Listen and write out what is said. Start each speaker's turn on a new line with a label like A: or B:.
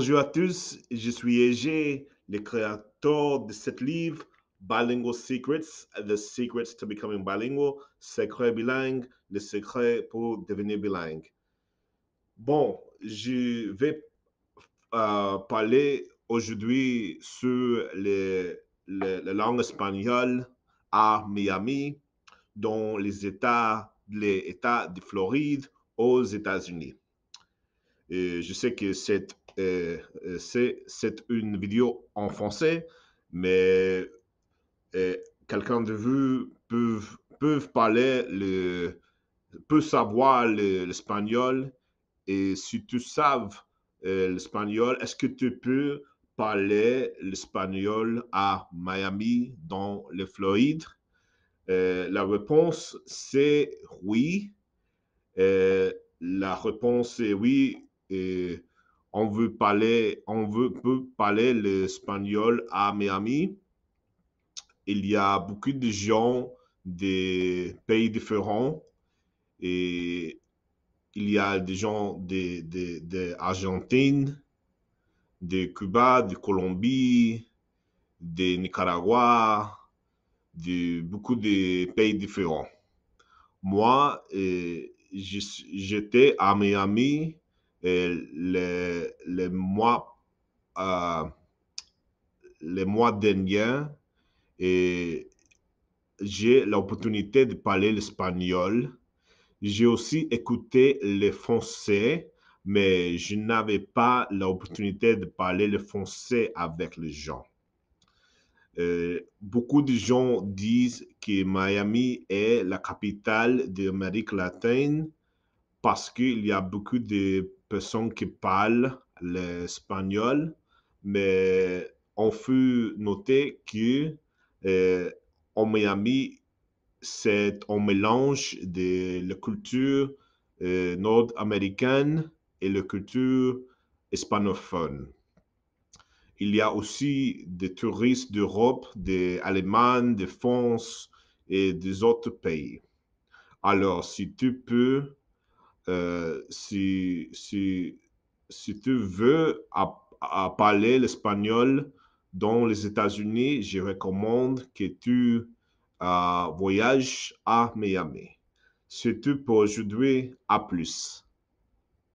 A: Bonjour à tous, je suis Ege, le créateur de cette livre Bilingual Secrets, The Secrets to Becoming Bilingual, Secret bilingue, le secret pour devenir bilingue. Bon, je vais euh, parler aujourd'hui sur les, la langue espagnole à Miami, dans les États, les États de Floride aux États-Unis je sais que euh, euh, c'est c'est une vidéo en français, mais euh, quelqu'un de vous peut, peuvent parler le peut savoir l'espagnol et si tu savent l'espagnol, est-ce que tu peux parler l'espagnol à Miami, dans le Floride? la réponse, c'est oui. la réponse est oui. Et on veut parler, on veut, peut parler l'espagnol à Miami. Il y a beaucoup de gens des pays différents et il y a des gens d'Argentine, de, Cuba, de Colombie, de Nicaragua, de beaucoup de pays différents. Moi, euh, j'étais à Miami le, mois, euh, le mois dernier, j'ai l'opportunité de parler l'espagnol. J'ai aussi écouté le français, mais je n'avais pas l'opportunité de parler le français avec les gens. Euh, beaucoup de gens disent que Miami est la capitale de l'Amérique latine parce qu'il y a beaucoup de personnes qui parlent l'espagnol, mais on fut noté que en euh, Miami, c'est un mélange de la culture euh, nord-américaine et la culture hispanophone. Il y a aussi des touristes d'Europe, des Allemands, de France et des autres pays. Alors, si tu peux euh, si, si, si tu veux à, parler l'espagnol dans les États-Unis, je recommande que tu euh, voyages à Miami. tout pour aujourd'hui, à plus.